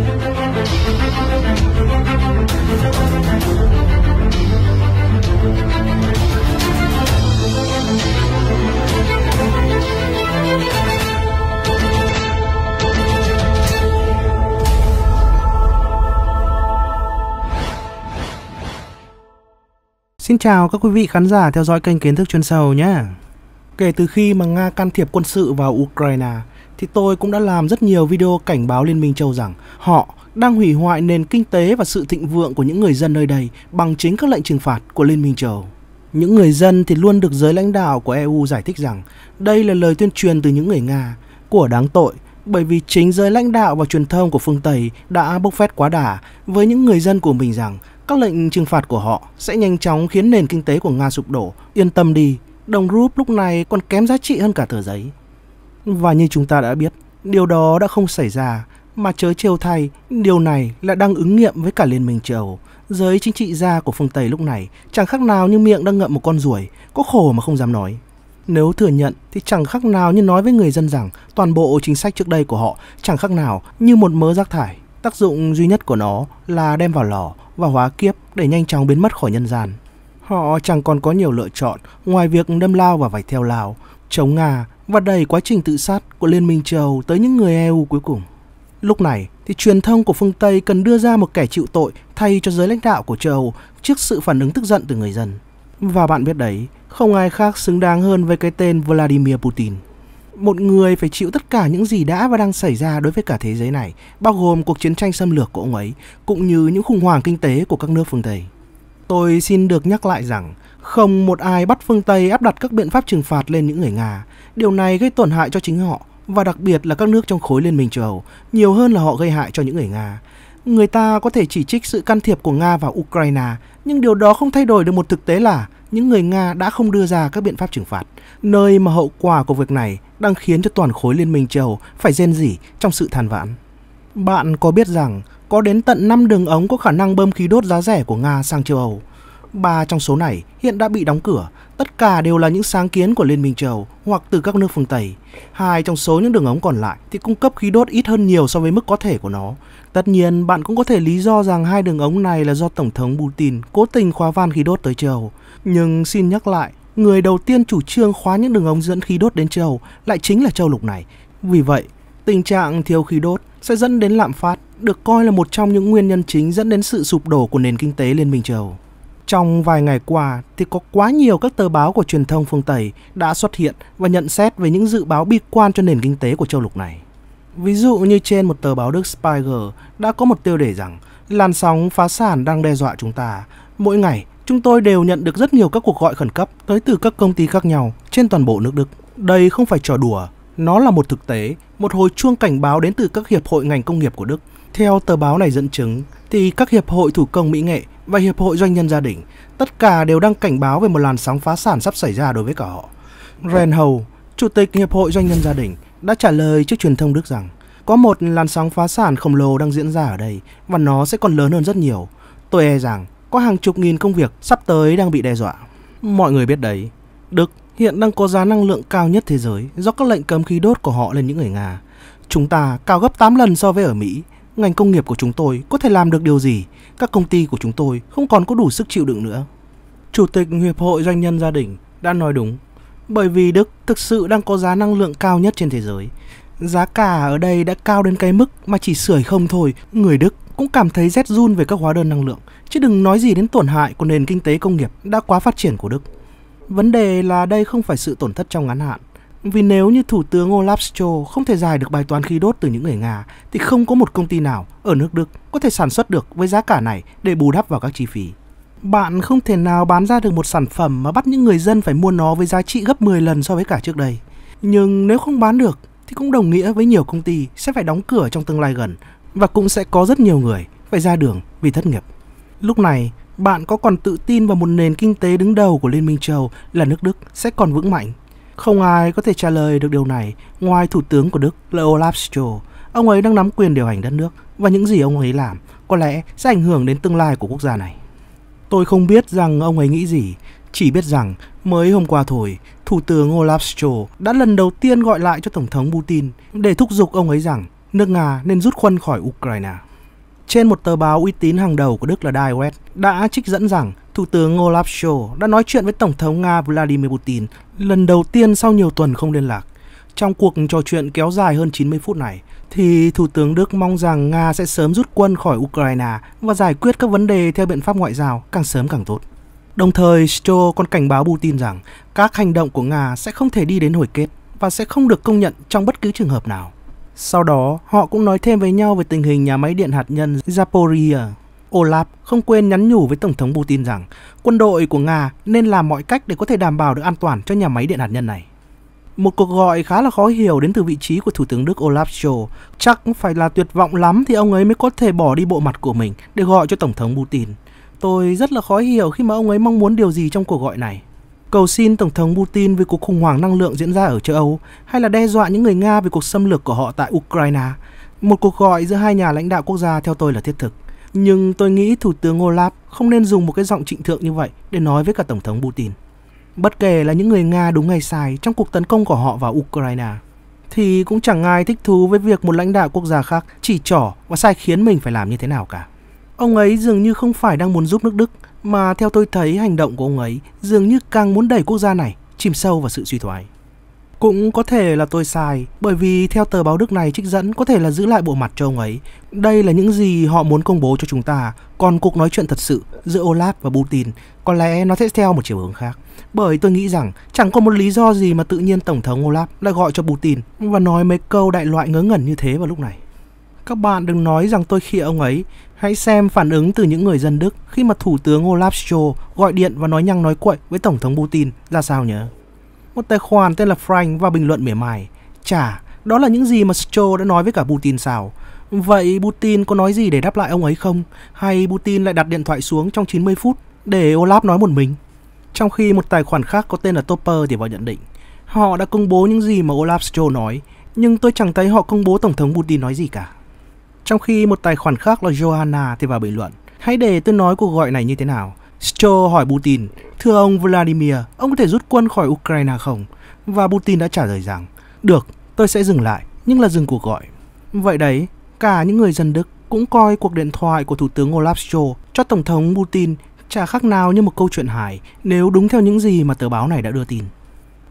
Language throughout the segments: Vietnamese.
Xin chào các quý vị khán giả theo dõi kênh Kiến thức chuyên sâu nhé. Kể từ khi mà Nga can thiệp quân sự vào Ukraine, thì tôi cũng đã làm rất nhiều video cảnh báo Liên minh châu rằng họ đang hủy hoại nền kinh tế và sự thịnh vượng của những người dân nơi đây bằng chính các lệnh trừng phạt của Liên minh châu. Những người dân thì luôn được giới lãnh đạo của EU giải thích rằng đây là lời tuyên truyền từ những người Nga của đáng tội bởi vì chính giới lãnh đạo và truyền thông của phương Tây đã bốc phét quá đà với những người dân của mình rằng các lệnh trừng phạt của họ sẽ nhanh chóng khiến nền kinh tế của Nga sụp đổ. Yên tâm đi, đồng rúp lúc này còn kém giá trị hơn cả tờ giấy. Và như chúng ta đã biết, điều đó đã không xảy ra, mà chớ trêu thay, điều này là đang ứng nghiệm với cả Liên minh châu Âu. Giới chính trị gia của phương Tây lúc này chẳng khác nào như miệng đang ngậm một con ruồi, có khổ mà không dám nói. Nếu thừa nhận thì chẳng khác nào như nói với người dân rằng toàn bộ chính sách trước đây của họ chẳng khác nào như một mớ rác thải. Tác dụng duy nhất của nó là đem vào lò và hóa kiếp để nhanh chóng biến mất khỏi nhân gian. Họ chẳng còn có nhiều lựa chọn ngoài việc đâm lao và vạch theo lao, chống Nga và đẩy quá trình tự sát của Liên minh châu tới những người EU cuối cùng. Lúc này thì truyền thông của phương Tây cần đưa ra một kẻ chịu tội thay cho giới lãnh đạo của châu trước sự phản ứng tức giận từ người dân. Và bạn biết đấy, không ai khác xứng đáng hơn với cái tên Vladimir Putin. Một người phải chịu tất cả những gì đã và đang xảy ra đối với cả thế giới này, bao gồm cuộc chiến tranh xâm lược của ông ấy, cũng như những khủng hoảng kinh tế của các nước phương Tây. Tôi xin được nhắc lại rằng, không một ai bắt phương Tây áp đặt các biện pháp trừng phạt lên những người Nga. Điều này gây tổn hại cho chính họ và đặc biệt là các nước trong khối Liên minh châu Âu, nhiều hơn là họ gây hại cho những người Nga. Người ta có thể chỉ trích sự can thiệp của Nga vào Ukraine, nhưng điều đó không thay đổi được một thực tế là những người Nga đã không đưa ra các biện pháp trừng phạt, nơi mà hậu quả của việc này đang khiến cho toàn khối Liên minh châu Âu phải rên rỉ trong sự than vãn. Bạn có biết rằng có đến tận 5 đường ống có khả năng bơm khí đốt giá rẻ của Nga sang châu Âu? Ba trong số này hiện đã bị đóng cửa, tất cả đều là những sáng kiến của Liên minh châu hoặc từ các nước phương Tây. Hai trong số những đường ống còn lại thì cung cấp khí đốt ít hơn nhiều so với mức có thể của nó. Tất nhiên, bạn cũng có thể lý do rằng hai đường ống này là do Tổng thống Putin cố tình khóa van khí đốt tới châu. Nhưng xin nhắc lại, người đầu tiên chủ trương khóa những đường ống dẫn khí đốt đến châu lại chính là châu lục này. Vì vậy, tình trạng thiếu khí đốt sẽ dẫn đến lạm phát, được coi là một trong những nguyên nhân chính dẫn đến sự sụp đổ của nền kinh tế Liên minh châu trong vài ngày qua thì có quá nhiều các tờ báo của truyền thông phương Tây đã xuất hiện và nhận xét về những dự báo bi quan cho nền kinh tế của châu lục này. Ví dụ như trên một tờ báo Đức Spiegel đã có một tiêu đề rằng làn sóng phá sản đang đe dọa chúng ta. Mỗi ngày, chúng tôi đều nhận được rất nhiều các cuộc gọi khẩn cấp tới từ các công ty khác nhau trên toàn bộ nước Đức. Đây không phải trò đùa, nó là một thực tế, một hồi chuông cảnh báo đến từ các hiệp hội ngành công nghiệp của Đức – theo tờ báo này dẫn chứng, thì các hiệp hội thủ công mỹ nghệ và hiệp hội doanh nhân gia đình tất cả đều đang cảnh báo về một làn sóng phá sản sắp xảy ra đối với cả họ. Ren Hầu, chủ tịch hiệp hội doanh nhân gia đình, đã trả lời trước truyền thông Đức rằng có một làn sóng phá sản khổng lồ đang diễn ra ở đây và nó sẽ còn lớn hơn rất nhiều. Tôi e rằng có hàng chục nghìn công việc sắp tới đang bị đe dọa. Mọi người biết đấy, Đức hiện đang có giá năng lượng cao nhất thế giới do các lệnh cấm khí đốt của họ lên những người Nga. Chúng ta cao gấp 8 lần so với ở Mỹ ngành công nghiệp của chúng tôi có thể làm được điều gì, các công ty của chúng tôi không còn có đủ sức chịu đựng nữa. Chủ tịch Hiệp hội Doanh nhân Gia đình đã nói đúng, bởi vì Đức thực sự đang có giá năng lượng cao nhất trên thế giới. Giá cả ở đây đã cao đến cái mức mà chỉ sưởi không thôi, người Đức cũng cảm thấy rét run về các hóa đơn năng lượng, chứ đừng nói gì đến tổn hại của nền kinh tế công nghiệp đã quá phát triển của Đức. Vấn đề là đây không phải sự tổn thất trong ngắn hạn, vì nếu như Thủ tướng Olaf Scholz không thể giải được bài toán khí đốt từ những người Nga, thì không có một công ty nào ở nước Đức có thể sản xuất được với giá cả này để bù đắp vào các chi phí. Bạn không thể nào bán ra được một sản phẩm mà bắt những người dân phải mua nó với giá trị gấp 10 lần so với cả trước đây. Nhưng nếu không bán được thì cũng đồng nghĩa với nhiều công ty sẽ phải đóng cửa trong tương lai gần và cũng sẽ có rất nhiều người phải ra đường vì thất nghiệp. Lúc này, bạn có còn tự tin vào một nền kinh tế đứng đầu của Liên minh châu là nước Đức sẽ còn vững mạnh không ai có thể trả lời được điều này ngoài Thủ tướng của Đức là Olaf Scholz. Ông ấy đang nắm quyền điều hành đất nước và những gì ông ấy làm có lẽ sẽ ảnh hưởng đến tương lai của quốc gia này. Tôi không biết rằng ông ấy nghĩ gì, chỉ biết rằng mới hôm qua thôi, Thủ tướng Olaf Scholz đã lần đầu tiên gọi lại cho Tổng thống Putin để thúc giục ông ấy rằng nước Nga nên rút quân khỏi Ukraine. Trên một tờ báo uy tín hàng đầu của Đức là Die Welt đã trích dẫn rằng Thủ tướng Olaf Scholz đã nói chuyện với Tổng thống Nga Vladimir Putin lần đầu tiên sau nhiều tuần không liên lạc. Trong cuộc trò chuyện kéo dài hơn 90 phút này, thì Thủ tướng Đức mong rằng Nga sẽ sớm rút quân khỏi Ukraine và giải quyết các vấn đề theo biện pháp ngoại giao càng sớm càng tốt. Đồng thời, Stro còn cảnh báo Putin rằng các hành động của Nga sẽ không thể đi đến hồi kết và sẽ không được công nhận trong bất cứ trường hợp nào. Sau đó, họ cũng nói thêm với nhau về tình hình nhà máy điện hạt nhân Zaporizhia Olaf không quên nhắn nhủ với Tổng thống Putin rằng quân đội của Nga nên làm mọi cách để có thể đảm bảo được an toàn cho nhà máy điện hạt nhân này. Một cuộc gọi khá là khó hiểu đến từ vị trí của Thủ tướng Đức Olaf Scholz. Chắc phải là tuyệt vọng lắm thì ông ấy mới có thể bỏ đi bộ mặt của mình để gọi cho Tổng thống Putin. Tôi rất là khó hiểu khi mà ông ấy mong muốn điều gì trong cuộc gọi này. Cầu xin Tổng thống Putin về cuộc khủng hoảng năng lượng diễn ra ở châu Âu hay là đe dọa những người Nga về cuộc xâm lược của họ tại Ukraine. Một cuộc gọi giữa hai nhà lãnh đạo quốc gia theo tôi là thiết thực. Nhưng tôi nghĩ Thủ tướng Olaf không nên dùng một cái giọng trịnh thượng như vậy để nói với cả Tổng thống Putin. Bất kể là những người Nga đúng hay sai trong cuộc tấn công của họ vào Ukraine, thì cũng chẳng ai thích thú với việc một lãnh đạo quốc gia khác chỉ trỏ và sai khiến mình phải làm như thế nào cả. Ông ấy dường như không phải đang muốn giúp nước Đức, mà theo tôi thấy hành động của ông ấy dường như càng muốn đẩy quốc gia này chìm sâu vào sự suy thoái. Cũng có thể là tôi sai, bởi vì theo tờ báo Đức này trích dẫn có thể là giữ lại bộ mặt cho ông ấy. Đây là những gì họ muốn công bố cho chúng ta, còn cuộc nói chuyện thật sự giữa Olaf và Putin có lẽ nó sẽ theo một chiều hướng khác. Bởi tôi nghĩ rằng chẳng có một lý do gì mà tự nhiên Tổng thống Olaf lại gọi cho Putin và nói mấy câu đại loại ngớ ngẩn như thế vào lúc này. Các bạn đừng nói rằng tôi khịa ông ấy, hãy xem phản ứng từ những người dân Đức khi mà Thủ tướng Olaf Scholz gọi điện và nói nhăng nói quậy với Tổng thống Putin ra sao nhỉ? một tài khoản tên là Frank và bình luận mỉa mai. Chà, đó là những gì mà Stro đã nói với cả Putin sao? Vậy Putin có nói gì để đáp lại ông ấy không? Hay Putin lại đặt điện thoại xuống trong 90 phút để Olaf nói một mình? Trong khi một tài khoản khác có tên là Topper thì vào nhận định, họ đã công bố những gì mà Olaf Stro nói, nhưng tôi chẳng thấy họ công bố Tổng thống Putin nói gì cả. Trong khi một tài khoản khác là Johanna thì vào bình luận, hãy để tôi nói cuộc gọi này như thế nào. Scho hỏi Putin, thưa ông Vladimir, ông có thể rút quân khỏi Ukraine không? Và Putin đã trả lời rằng, được, tôi sẽ dừng lại, nhưng là dừng cuộc gọi. Vậy đấy, cả những người dân Đức cũng coi cuộc điện thoại của Thủ tướng Olaf Scholz cho Tổng thống Putin chả khác nào như một câu chuyện hài nếu đúng theo những gì mà tờ báo này đã đưa tin.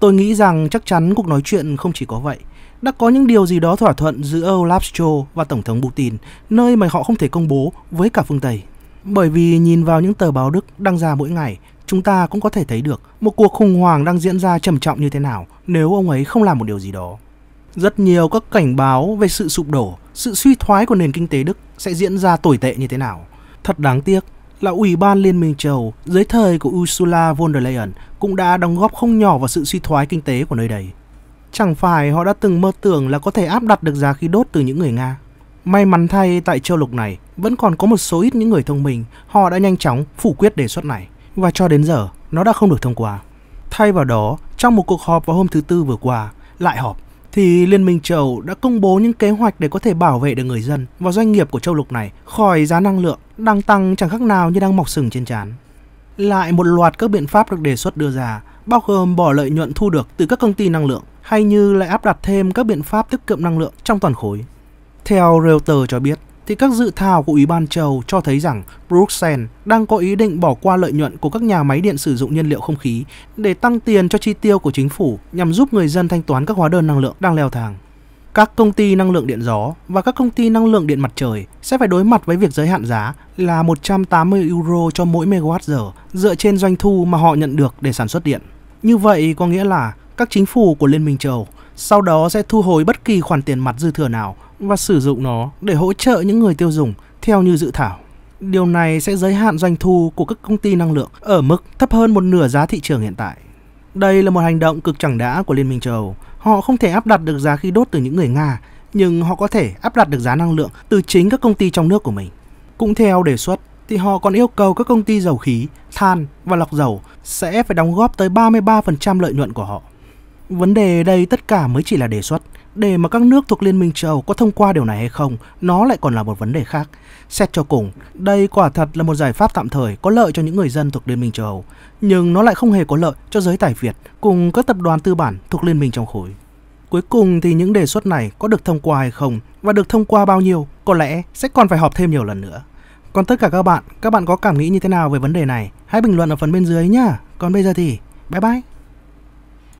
Tôi nghĩ rằng chắc chắn cuộc nói chuyện không chỉ có vậy. Đã có những điều gì đó thỏa thuận giữa Olaf Scholz và Tổng thống Putin, nơi mà họ không thể công bố với cả phương Tây. Bởi vì nhìn vào những tờ báo Đức đăng ra mỗi ngày, chúng ta cũng có thể thấy được một cuộc khủng hoảng đang diễn ra trầm trọng như thế nào nếu ông ấy không làm một điều gì đó. Rất nhiều các cảnh báo về sự sụp đổ, sự suy thoái của nền kinh tế Đức sẽ diễn ra tồi tệ như thế nào. Thật đáng tiếc là Ủy ban Liên minh châu Âu dưới thời của Ursula von der Leyen cũng đã đóng góp không nhỏ vào sự suy thoái kinh tế của nơi đây. Chẳng phải họ đã từng mơ tưởng là có thể áp đặt được giá khí đốt từ những người Nga. May mắn thay tại châu lục này vẫn còn có một số ít những người thông minh, họ đã nhanh chóng phủ quyết đề xuất này và cho đến giờ nó đã không được thông qua. Thay vào đó, trong một cuộc họp vào hôm thứ Tư vừa qua, lại họp, thì Liên minh châu đã công bố những kế hoạch để có thể bảo vệ được người dân và doanh nghiệp của châu lục này khỏi giá năng lượng đang tăng chẳng khác nào như đang mọc sừng trên trán. Lại một loạt các biện pháp được đề xuất đưa ra, bao gồm bỏ lợi nhuận thu được từ các công ty năng lượng hay như lại áp đặt thêm các biện pháp tiết kiệm năng lượng trong toàn khối. Theo Reuters cho biết, thì các dự thảo của Ủy ban châu cho thấy rằng Bruxelles đang có ý định bỏ qua lợi nhuận của các nhà máy điện sử dụng nhiên liệu không khí để tăng tiền cho chi tiêu của chính phủ nhằm giúp người dân thanh toán các hóa đơn năng lượng đang leo thang. Các công ty năng lượng điện gió và các công ty năng lượng điện mặt trời sẽ phải đối mặt với việc giới hạn giá là 180 euro cho mỗi megawatt giờ dựa trên doanh thu mà họ nhận được để sản xuất điện. Như vậy có nghĩa là các chính phủ của Liên minh châu sau đó sẽ thu hồi bất kỳ khoản tiền mặt dư thừa nào và sử dụng nó để hỗ trợ những người tiêu dùng theo như dự thảo. Điều này sẽ giới hạn doanh thu của các công ty năng lượng ở mức thấp hơn một nửa giá thị trường hiện tại. Đây là một hành động cực chẳng đã của Liên minh châu Âu. Họ không thể áp đặt được giá khí đốt từ những người Nga, nhưng họ có thể áp đặt được giá năng lượng từ chính các công ty trong nước của mình. Cũng theo đề xuất, thì họ còn yêu cầu các công ty dầu khí, than và lọc dầu sẽ phải đóng góp tới 33% lợi nhuận của họ. Vấn đề đây tất cả mới chỉ là đề xuất. Để mà các nước thuộc Liên minh châu Âu có thông qua điều này hay không, nó lại còn là một vấn đề khác. Xét cho cùng, đây quả thật là một giải pháp tạm thời có lợi cho những người dân thuộc Liên minh châu Âu, nhưng nó lại không hề có lợi cho giới tài Việt cùng các tập đoàn tư bản thuộc Liên minh trong khối. Cuối cùng thì những đề xuất này có được thông qua hay không và được thông qua bao nhiêu có lẽ sẽ còn phải họp thêm nhiều lần nữa. Còn tất cả các bạn, các bạn có cảm nghĩ như thế nào về vấn đề này? Hãy bình luận ở phần bên dưới nhá. Còn bây giờ thì bye bye.